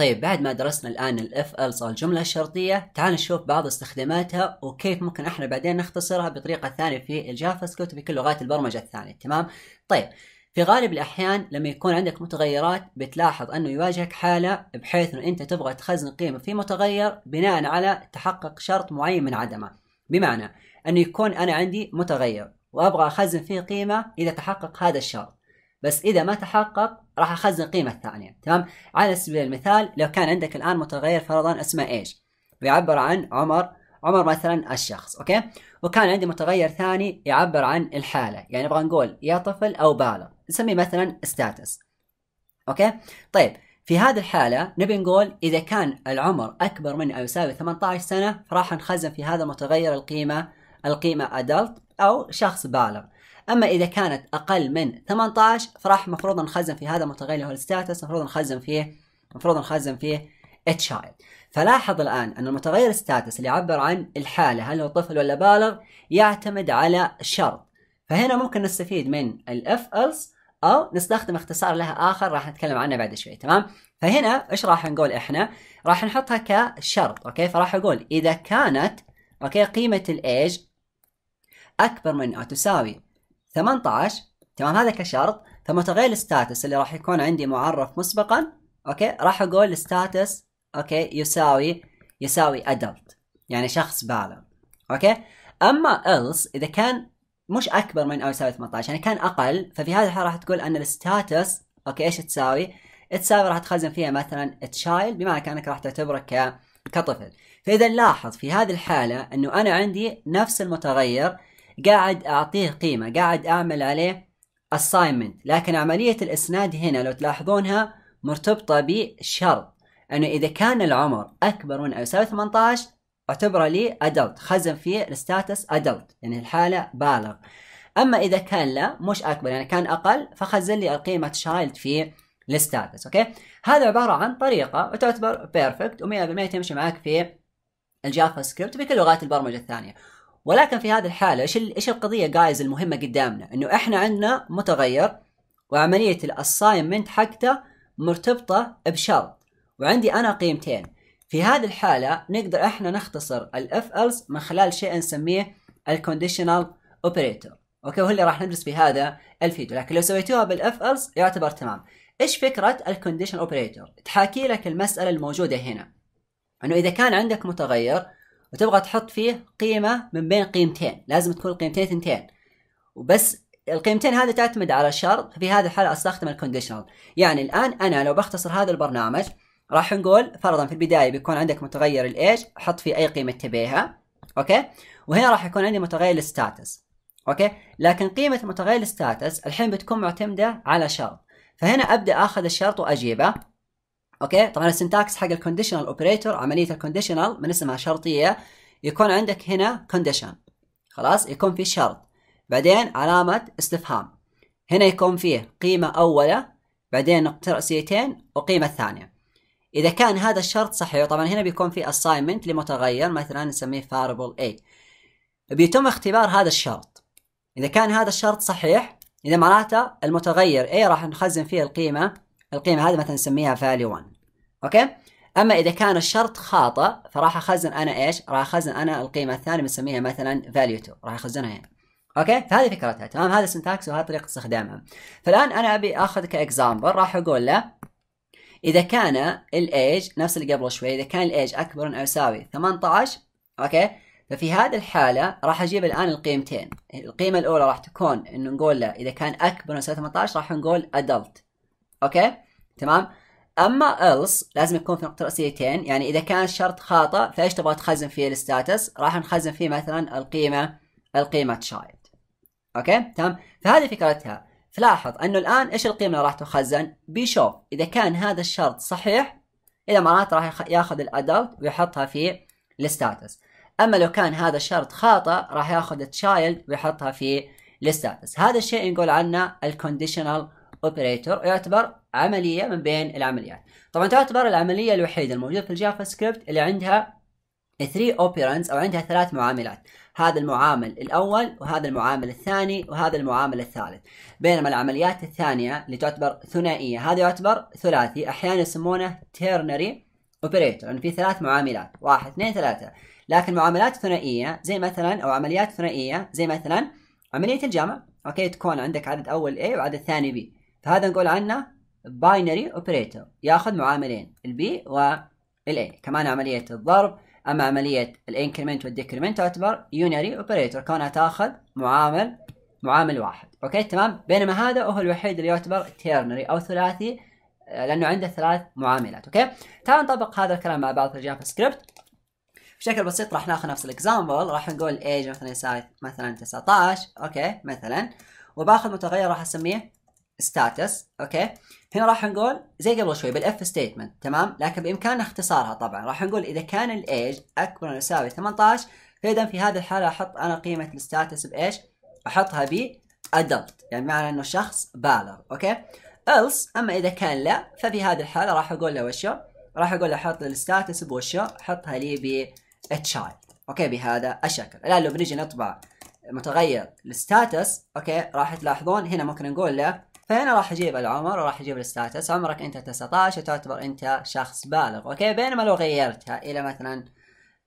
طيب بعد ما درسنا الآن ال FLs أو الجملة الشرطية تعال نشوف بعض استخداماتها وكيف ممكن احنا بعدين نختصرها بطريقة ثانية في الجافا سكريبت وفي كل لغات البرمجة الثانية تمام طيب في غالب الأحيان لما يكون عندك متغيرات بتلاحظ أنه يواجهك حالة بحيث أنه أنت تبغى تخزن قيمة في متغير بناء على تحقق شرط معين من عدمه بمعنى أنه يكون أنا عندي متغير وأبغى أخزن فيه قيمة إذا تحقق هذا الشرط بس إذا ما تحقق راح اخزن قيمه ثانيه تمام على سبيل المثال لو كان عندك الان متغير فرضا اسمه ايش بيعبر عن عمر عمر مثلا الشخص اوكي وكان عندي متغير ثاني يعبر عن الحاله يعني نبغى نقول يا طفل او بالغ نسميه مثلا ستاتس اوكي طيب في هذه الحالة نبي نقول إذا كان العمر أكبر من أو يساوي 18 سنة فراح نخزن في هذا المتغير القيمة القيمة أدلت أو شخص بالغ اما اذا كانت اقل من 18 فراح مفروض نخزن في هذا المتغير اللي هو الستاتس مفروض نخزن فيه مفروض نخزن فيه اتشايلد فلاحظ الان ان المتغير ستاتس اللي يعبر عن الحاله هل هو طفل ولا بالغ يعتمد على شرط فهنا ممكن نستفيد من الاف الس او نستخدم اختصار لها اخر راح نتكلم عنه بعد شوي تمام فهنا ايش راح نقول احنا راح نحطها كشرط اوكي فراح اقول اذا كانت اوكي قيمه الايج اكبر من او تساوي 18 تمام هذا كشرط فمتغير الستاتس اللي راح يكون عندي معرف مسبقا اوكي راح اقول الستاتس اوكي يساوي يساوي adult يعني شخص بالغ اوكي اما else اذا كان مش اكبر من او يساوي 18 يعني كان اقل ففي هذه الحاله راح تقول ان الستاتس اوكي ايش تساوي؟ تساوي راح تخزن فيها مثلا تشايلد بمعنى كانك راح تعتبره ك كطفل فاذا لاحظ في هذه الحاله انه انا عندي نفس المتغير قاعد اعطيه قيمه قاعد اعمل عليه assignment لكن عمليه الاسناد هنا لو تلاحظونها مرتبطه بشرط انه اذا كان العمر اكبر من او يساوي 18 اعتبره لي ادلت خزن فيه الستاتس ادلت يعني الحاله بالغ اما اذا كان لا مش اكبر يعني كان اقل فخزن لي القيمه تشايلد في الستاتس اوكي هذا عباره عن طريقه وتعتبر بيرفكت و100% تمشي معك في الجافا سكريبت وفي كل لغات البرمجه الثانيه ولكن في هذه الحاله ايش ايش القضيه جايز المهمه قدامنا انه احنا عندنا متغير وعمليه الاساينمنت حقته مرتبطه بشرط وعندي انا قيمتين في هذه الحاله نقدر احنا نختصر الاف الز من خلال شيء نسميه الكونديشنال اوبريتور اوكي وهو اللي راح ندرس في هذا الفيديو لكن لو سويتوها بالاف الز يعتبر تمام ايش فكره الكونديشنال اوبريتور تحاكي لك المساله الموجوده هنا انه اذا كان عندك متغير وتبغى تحط فيه قيمة من بين قيمتين لازم تكون القيمتين ثنتين وبس القيمتين هذه تعتمد على شرط في هذه الحالة استخدم الكونديشنال يعني الآن أنا لو بختصر هذا البرنامج راح نقول فرضا في البداية بيكون عندك متغير الايج حط فيه أي قيمة تبيها اوكي وهنا راح يكون عندي متغير الستاتس اوكي لكن قيمة متغير الستاتس الحين بتكون معتمدة على شرط فهنا أبدأ أخذ الشرط وأجيبه اوكي طبعا السنتاكس حق الكونديشنال اوبريتور عمليه الكونديشنال من اسمها شرطيه يكون عندك هنا كونديشن خلاص يكون في شرط بعدين علامه استفهام هنا يكون فيه قيمه اولى بعدين نقطه راسيتين وقيمه ثانيه اذا كان هذا الشرط صحيح طبعا هنا بيكون في assignment لمتغير مثلا نسميه فاربل a بيتم اختبار هذا الشرط اذا كان هذا الشرط صحيح اذا معناته المتغير a راح نخزن فيه القيمه القيمه هذه مثلا نسميها value 1 اوكي اما اذا كان الشرط خاطئ فراح اخزن انا ايش راح اخزن انا القيمه الثانيه بنسميها مثلا value 2 راح اخزنها هنا اوكي فهذه فكرتها تمام هذا سنتاكس وهذه طريقه استخدامها فالان انا ابي اخذ كاكزامبل راح اقول له اذا كان الايج نفس اللي قبل شوي اذا كان الايج اكبر او يساوي 18 اوكي ففي هذه الحالة راح أجيب الآن القيمتين القيمة الأولى راح تكون إنه نقول له إذا كان أكبر من 18 راح نقول أدلت أوكي تمام اما else لازم يكون في نقطه رئيسيتين يعني اذا كان الشرط خاطئ فايش تبغى تخزن فيه الستاتس راح نخزن فيه مثلا القيمه القيمه child اوكي تمام فهذه فكرتها فلاحظ انه الان ايش القيمه اللي راح تخزن بيشوف اذا كان هذا الشرط صحيح اذا معناته راح ياخذ الادلت ويحطها في الستاتس اما لو كان هذا الشرط خاطئ راح ياخذ child ويحطها في الستاتس هذا الشيء نقول عنه الكونديشنال اوبريتور يعتبر عمليه من بين العمليات طبعا تعتبر العمليه الوحيده الموجوده في الجافا سكريبت اللي عندها 3 اوبيرنتس او عندها ثلاث معاملات هذا المعامل الاول وهذا المعامل الثاني وهذا المعامل الثالث بينما العمليات الثانيه اللي تعتبر ثنائيه هذا يعتبر ثلاثي احيانا يسمونه تيرنري اوبريتور لان في ثلاث معاملات واحد اثنين ثلاثه لكن معاملات ثنائيه زي مثلا او عمليات ثنائيه زي مثلا عمليه الجمع اوكي تكون عندك عدد اول A وعدد ثاني B فهذا نقول عنه باينري اوبريتور ياخذ معاملين البي والاي كمان عمليه الضرب اما عمليه الانكريمنت والديكريمنت تعتبر يونري اوبريتور كونها تاخذ معامل معامل واحد اوكي تمام بينما هذا هو الوحيد اللي يعتبر تيرنري او ثلاثي آه، لانه عنده ثلاث معاملات اوكي تعال نطبق هذا الكلام مع بعض في الجافا سكريبت بشكل بسيط راح ناخذ نفس الاكزامبل راح نقول ايج مثلا يساوي مثلا 19 اوكي مثلا وباخذ متغير راح اسميه status اوكي هنا راح نقول زي قبل شوي بالاف ستيتمنت تمام لكن بامكاننا اختصارها طبعا راح نقول اذا كان الايج اكبر من يساوي 18 فاذا في هذه الحاله احط انا قيمه الستاتس بايش؟ احطها ب adult يعني معنى انه شخص بالغ اوكي else اما اذا كان لا ففي هذه الحاله راح اقول له وشو؟ راح اقول له حط الستاتس بوشو حطها لي ب child اوكي بهذا الشكل الان لو بنيجي نطبع متغير الستاتس اوكي راح تلاحظون هنا ممكن نقول له فهنا راح اجيب العمر وراح اجيب الستاتس عمرك انت 19 تعتبر انت شخص بالغ اوكي بينما لو غيرتها الى مثلا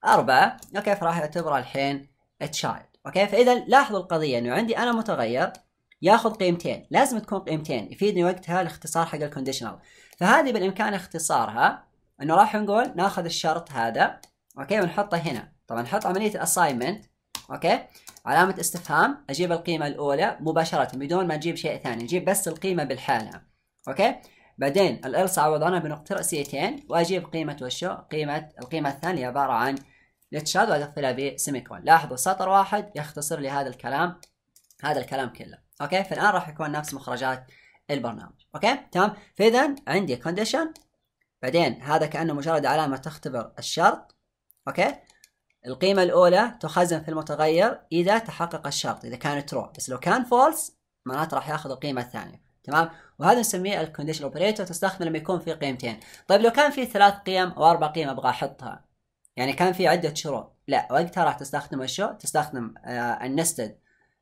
أربعة اوكي فراح اعتبرها الحين تشايلد اوكي فاذا لاحظوا القضيه انه عندي انا متغير ياخذ قيمتين لازم تكون قيمتين يفيدني وقتها الاختصار حق الكونديشنال فهذه بالامكان اختصارها انه راح نقول ناخذ الشرط هذا اوكي ونحطه هنا طبعا نحط عمليه الاساينمنت اوكي علامة استفهام اجيب القيمة الاولى مباشرة بدون ما اجيب شيء ثاني اجيب بس القيمة بالحالة اوكي بعدين عوض عوضناها بنقطة رأسيتين واجيب قيمة وشو قيمة القيمة الثانية عبارة عن لتشاد وادخلها بسيميكون لاحظوا سطر واحد يختصر لي هذا الكلام هذا الكلام كله اوكي فالان راح يكون نفس مخرجات البرنامج اوكي تمام فاذا عندي كونديشن بعدين هذا كانه مجرد علامه تختبر الشرط اوكي القيمة الأولى تخزن في المتغير إذا تحقق الشرط إذا كانت ترو بس لو كان فولس معناته راح ياخذ القيمة الثانية تمام وهذا نسميه الكونديشن اوبريتور تستخدم لما يكون في قيمتين طيب لو كان في ثلاث قيم او اربع قيم ابغى احطها يعني كان في عدة شروط لا وقتها راح تستخدم الشو تستخدم آه النستد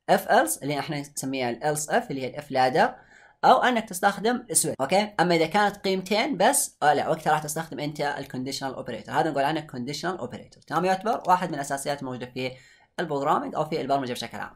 اف else اللي احنا نسميها الالس اف اللي هي الاف لادر او انك تستخدم سويتش اوكي اما اذا كانت قيمتين بس أو آه، لا وقتها راح تستخدم انت الكونديشنال اوبريتور هذا نقول عنه كونديشنال اوبريتور تمام يعتبر واحد من الاساسيات الموجوده في البروجرامينج او في البرمجه بشكل عام